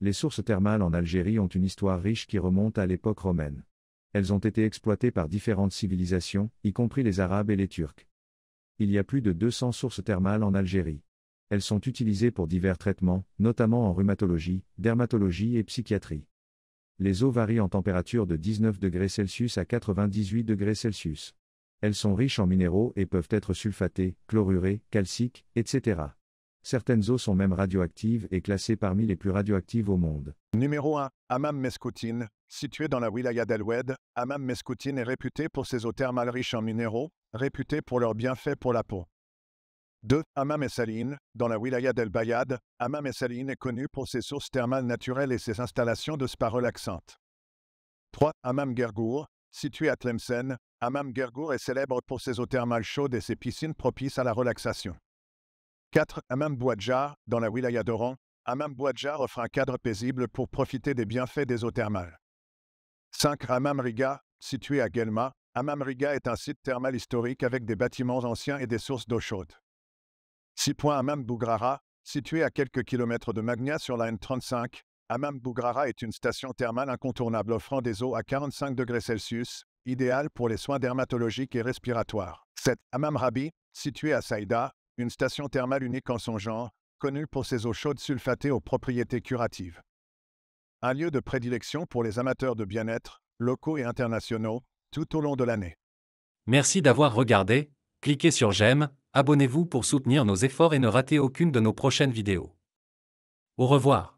Les sources thermales en Algérie ont une histoire riche qui remonte à l'époque romaine. Elles ont été exploitées par différentes civilisations, y compris les Arabes et les Turcs. Il y a plus de 200 sources thermales en Algérie. Elles sont utilisées pour divers traitements, notamment en rhumatologie, dermatologie et psychiatrie. Les eaux varient en température de 19 degrés Celsius à 98 degrés Celsius. Elles sont riches en minéraux et peuvent être sulfatées, chlorurées, calciques, etc. Certaines eaux sont même radioactives et classées parmi les plus radioactives au monde. Numéro 1. Amam Meskoutine. Située dans la wilaya d'El-Oued, Amam Meskoutine est réputée pour ses eaux thermales riches en minéraux, réputées pour leurs bienfaits pour la peau. 2. Amam Essaline, dans la wilaya d'El-Bayad, Amam Essaline est connue pour ses sources thermales naturelles et ses installations de spa relaxantes. 3. Amam Gergour, Situé à Tlemcen, Hammam Gergour est célèbre pour ses eaux thermales chaudes et ses piscines propices à la relaxation. 4. Amam Bouadjar, dans la wilaya d'Oran, Hammam Bouadjar offre un cadre paisible pour profiter des bienfaits des eaux thermales. 5. Hammam Riga, situé à Guelma, Hammam Riga est un site thermal historique avec des bâtiments anciens et des sources d'eau chaude. 6. Hammam Bougrara, situé à quelques kilomètres de Magna sur la N35, Amam Bougrara est une station thermale incontournable offrant des eaux à 45 degrés Celsius, idéale pour les soins dermatologiques et respiratoires. Cette Amam Rabi, située à Saïda, une station thermale unique en son genre, connue pour ses eaux chaudes sulfatées aux propriétés curatives. Un lieu de prédilection pour les amateurs de bien-être, locaux et internationaux, tout au long de l'année. Merci d'avoir regardé, cliquez sur j'aime, abonnez-vous pour soutenir nos efforts et ne ratez aucune de nos prochaines vidéos. Au revoir.